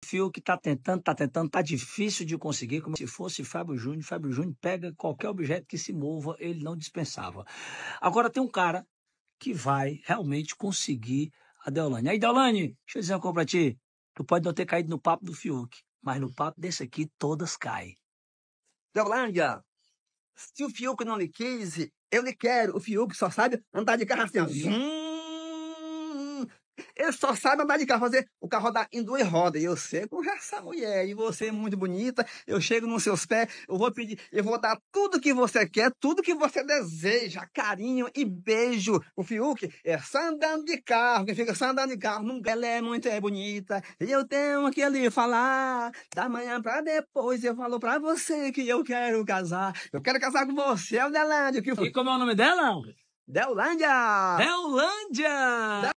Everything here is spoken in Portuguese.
perfil que está tentando, está tentando, está difícil de conseguir, como se fosse Fábio Júnior. Fábio Júnior pega qualquer objeto que se mova, ele não dispensava. Agora tem um cara que vai realmente conseguir a Deolane. Aí, Deolane, deixa eu dizer uma coisa para ti. Tu pode não ter caído no papo do Fiuk, mas no papo desse aqui todas caem. Deolândia, se o Fiuk não lhe quis, eu lhe quero. O Fiuk só sabe andar de carro assim, ó. Ele só sabe andar de carro, fazer o carro rodar em duas rodas. E eu sei com essa mulher. E você é muito bonita. Eu chego nos seus pés, eu vou pedir, eu vou dar tudo que você quer, tudo que você deseja. Carinho e beijo. O Fiuk é só andando de carro. Quem fica só andando de carro, ela é muito é bonita. E eu tenho que lhe falar. Da manhã pra depois eu falo pra você que eu quero casar. Eu quero casar com você, Aldelândia. É que... E como é o nome dela? Deolândia! Deolândia!